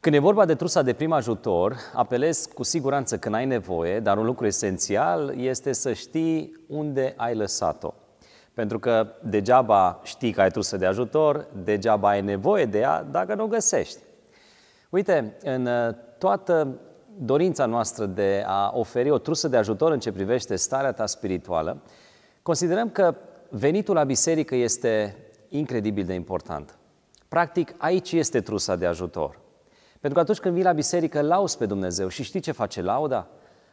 Când e vorba de trusa de prim ajutor, apelez cu siguranță când ai nevoie, dar un lucru esențial este să știi unde ai lăsat-o. Pentru că degeaba știi că ai trusă de ajutor, degeaba ai nevoie de ea dacă nu o găsești. Uite, în uh, toată dorința noastră de a oferi o trusă de ajutor în ce privește starea ta spirituală, considerăm că venitul la biserică este incredibil de important. Practic, aici este trusa de ajutor. Pentru că atunci când vii la biserică, lauzi pe Dumnezeu și știi ce face lauda?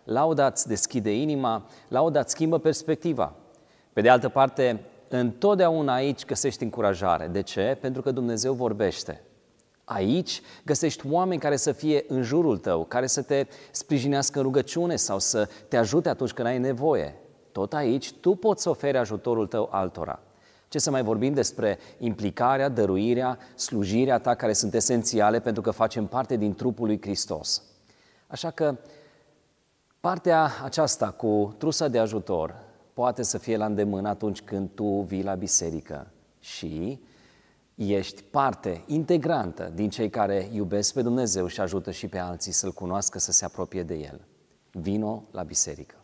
Lauda îți deschide inima, lauda îți schimbă perspectiva. Pe de altă parte, întotdeauna aici găsești încurajare. De ce? Pentru că Dumnezeu vorbește. Aici găsești oameni care să fie în jurul tău, care să te sprijinească în rugăciune sau să te ajute atunci când ai nevoie. Tot aici tu poți oferi ajutorul tău altora. Ce să mai vorbim despre implicarea, dăruirea, slujirea ta care sunt esențiale pentru că facem parte din trupul lui Hristos. Așa că partea aceasta cu trusa de ajutor poate să fie la îndemână atunci când tu vii la biserică și ești parte integrantă din cei care iubesc pe Dumnezeu și ajută și pe alții să-L cunoască, să se apropie de El. Vino la biserică.